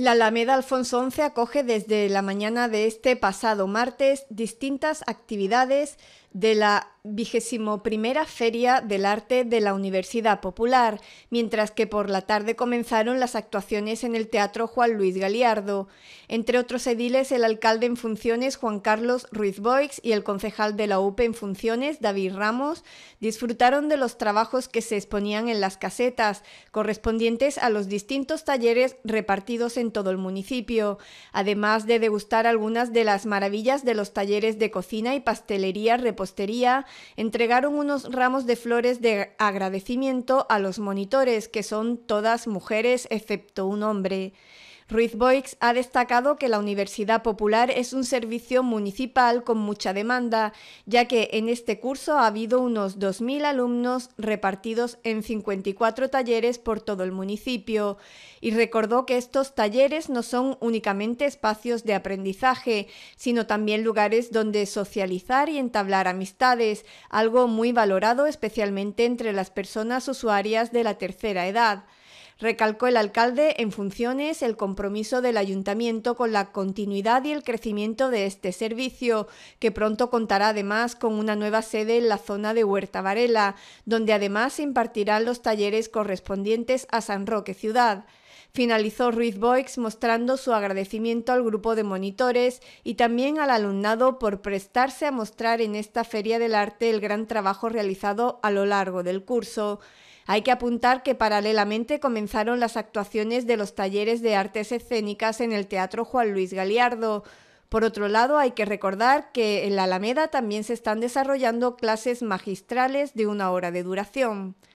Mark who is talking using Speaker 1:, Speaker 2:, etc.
Speaker 1: La Alameda Alfonso XI acoge desde la mañana de este pasado martes distintas actividades de la vigésimo primera Feria del Arte de la Universidad Popular, mientras que por la tarde comenzaron las actuaciones en el Teatro Juan Luis Galiardo. Entre otros ediles, el alcalde en funciones Juan Carlos Ruiz Boix y el concejal de la UP en funciones David Ramos disfrutaron de los trabajos que se exponían en las casetas, correspondientes a los distintos talleres repartidos en todo el municipio, además de degustar algunas de las maravillas de los talleres de cocina y pastelería entregaron unos ramos de flores de agradecimiento a los monitores, que son todas mujeres excepto un hombre. Ruiz Boix ha destacado que la Universidad Popular es un servicio municipal con mucha demanda, ya que en este curso ha habido unos 2.000 alumnos repartidos en 54 talleres por todo el municipio. Y recordó que estos talleres no son únicamente espacios de aprendizaje, sino también lugares donde socializar y entablar amistades, algo muy valorado especialmente entre las personas usuarias de la tercera edad. Recalcó el alcalde en funciones el compromiso del ayuntamiento con la continuidad y el crecimiento de este servicio, que pronto contará además con una nueva sede en la zona de Huerta Varela, donde además se impartirán los talleres correspondientes a San Roque Ciudad. Finalizó Ruiz Boix mostrando su agradecimiento al grupo de monitores y también al alumnado por prestarse a mostrar en esta Feria del Arte el gran trabajo realizado a lo largo del curso. Hay que apuntar que paralelamente comenzaron las actuaciones de los talleres de artes escénicas en el Teatro Juan Luis Galiardo. Por otro lado, hay que recordar que en la Alameda también se están desarrollando clases magistrales de una hora de duración.